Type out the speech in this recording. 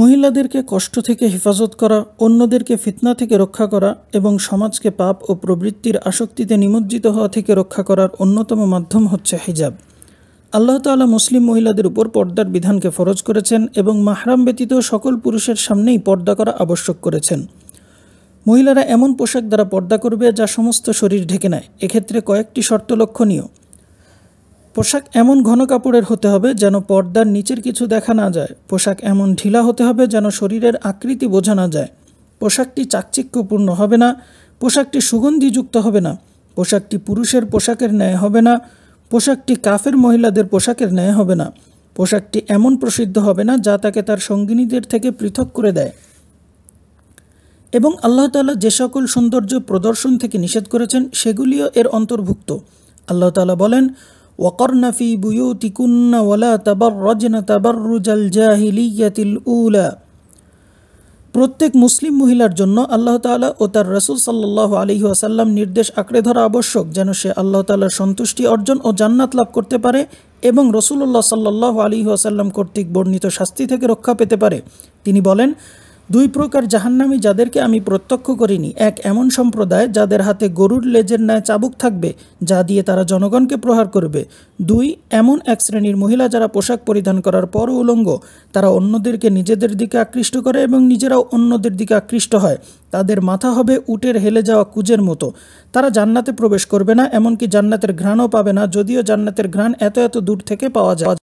মহিলাদেরকে কষ্ট থেকে হেফাজত করা অন্যদেরকে ফিতনা থেকে রক্ষা করা এবং সমাজকে পাপ ও প্রবৃত্তির আসক্তিতে নিমজ্জিত হওয়া থেকে রক্ষা করার অন্যতম মাধ্যম হচ্ছে হিজাব আল্লাহ তালা মুসলিম মহিলাদের উপর পর্দার বিধানকে ফরজ করেছেন এবং মাহরাম ব্যতীত সকল পুরুষের সামনেই পর্দা করা আবশ্যক করেছেন মহিলারা এমন পোশাক দ্বারা পর্দা করবে যা সমস্ত শরীর ঢেকে নেয় এক্ষেত্রে কয়েকটি শর্ত লক্ষণীয় পোশাক এমন ঘন কাপড়ের হতে হবে যেন পর্দার নিচের কিছু দেখা না যায় পোশাক এমন ঢিলা হতে হবে যেন শরীরের আকৃতি বোঝা না যায় পোশাকটি চাকচিক্যপূর্ণ হবে না পোশাকটি সুগন্ধিযুক্ত হবে না পোশাকটি পুরুষের পোশাকের ন্যায় হবে না পোশাকটি কাফের মহিলাদের পোশাকের ন্যায় হবে না পোশাকটি এমন প্রসিদ্ধ হবে না যা তাকে তার সঙ্গিনীদের থেকে পৃথক করে দেয় এবং আল্লাহ তালা যে সকল সৌন্দর্য প্রদর্শন থেকে নিষেধ করেছেন সেগুলিও এর অন্তর্ভুক্ত আল্লাহ তালা বলেন وقرن في بيوتكن ولا تبرجن تبرج الجاهلية الأولى প্রত্যেক মুসলিম মহিলার জন্য আল্লাহ তালা ও তার রসুল সাল্লাহ আলহি আসাল্লাম নির্দেশ আঁকড়ে ধরা আবশ্যক যেন সে আল্লাহ তালার সন্তুষ্টি অর্জন ও জান্নাত লাভ করতে পারে এবং রসুল্লাহ সাল্লাহ আলহি আসাল্লাম কর্তৃক বর্ণিত শাস্তি থেকে রক্ষা পেতে পারে তিনি বলেন দুই প্রকার জাহান্নামি যাদেরকে আমি প্রত্যক্ষ করিনি এক এমন সম্প্রদায় যাদের হাতে গরুর লেজের ন্যায় চাবুক থাকবে যা দিয়ে তারা জনগণকে প্রহার করবে দুই এমন এক শ্রেণীর মহিলা যারা পোশাক পরিধান করার পরও উলঙ্গ তারা অন্যদেরকে নিজেদের দিকে আকৃষ্ট করে এবং নিজেরাও অন্যদের দিকে আকৃষ্ট হয় তাদের মাথা হবে উটের হেলে যাওয়া কুজের মতো তারা জান্নাতে প্রবেশ করবে না এমনকি জান্নাতের ঘ্রাণও পাবে না যদিও জান্নাতের ঘ্রাণ এত এত দূর থেকে পাওয়া যায়